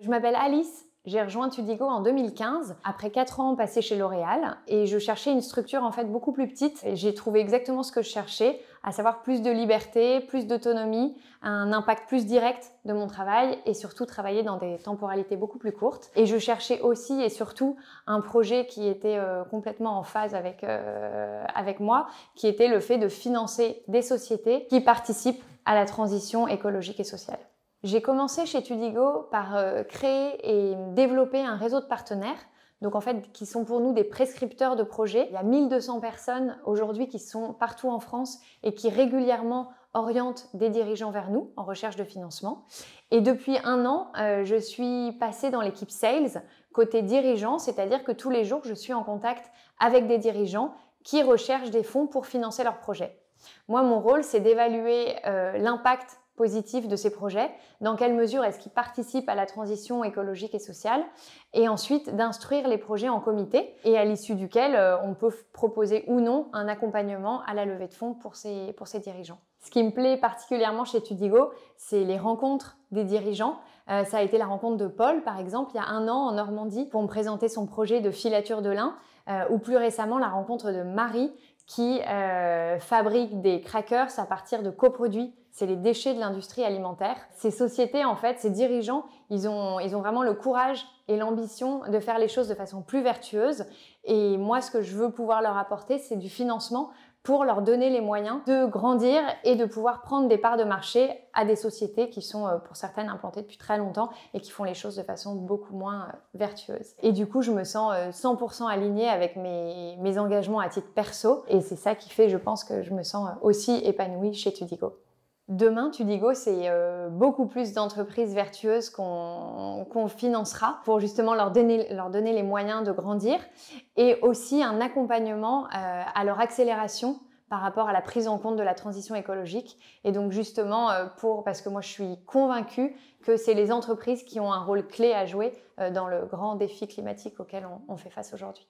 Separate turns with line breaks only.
Je m'appelle Alice. J'ai rejoint Tudigo en 2015, après 4 ans passés chez L'Oréal, et je cherchais une structure en fait beaucoup plus petite. J'ai trouvé exactement ce que je cherchais, à savoir plus de liberté, plus d'autonomie, un impact plus direct de mon travail, et surtout travailler dans des temporalités beaucoup plus courtes. Et je cherchais aussi et surtout un projet qui était euh, complètement en phase avec, euh, avec moi, qui était le fait de financer des sociétés qui participent à la transition écologique et sociale. J'ai commencé chez Tudigo par euh, créer et développer un réseau de partenaires, donc en fait qui sont pour nous des prescripteurs de projets. Il y a 1200 personnes aujourd'hui qui sont partout en France et qui régulièrement orientent des dirigeants vers nous en recherche de financement. Et depuis un an, euh, je suis passée dans l'équipe sales côté dirigeants, c'est-à-dire que tous les jours, je suis en contact avec des dirigeants qui recherchent des fonds pour financer leurs projets. Moi, mon rôle, c'est d'évaluer euh, l'impact positif de ces projets, dans quelle mesure est-ce qu'ils participent à la transition écologique et sociale, et ensuite d'instruire les projets en comité, et à l'issue duquel euh, on peut proposer ou non un accompagnement à la levée de fonds pour ces, dirigeants. Ce qui me plaît particulièrement chez Tudigo, c'est les rencontres des dirigeants. Euh, ça a été la rencontre de Paul, par exemple, il y a un an en Normandie, pour me présenter son projet de filature de lin, euh, ou plus récemment la rencontre de Marie, qui fabrique des crackers à partir de coproduits c'est les déchets de l'industrie alimentaire. Ces sociétés, en fait, ces dirigeants, ils ont, ils ont vraiment le courage et l'ambition de faire les choses de façon plus vertueuse. Et moi, ce que je veux pouvoir leur apporter, c'est du financement pour leur donner les moyens de grandir et de pouvoir prendre des parts de marché à des sociétés qui sont euh, pour certaines implantées depuis très longtemps et qui font les choses de façon beaucoup moins euh, vertueuse. Et du coup, je me sens 100% euh, alignée avec mes, engagements à titre perso et c'est ça qui fait, je pense, que je me sens aussi épanouie chez Tudico. Demain, tu c'est euh, beaucoup plus d'entreprises vertueuses qu'on financera pour justement leur donner, leur donner les moyens de grandir et aussi un accompagnement euh, à leur accélération par rapport à la prise en compte de la transition écologique. Et donc justement, euh, pour, parce que moi je suis convaincue que c'est les entreprises qui ont un rôle clé à jouer dans le grand défi climatique auquel on fait face aujourd'hui.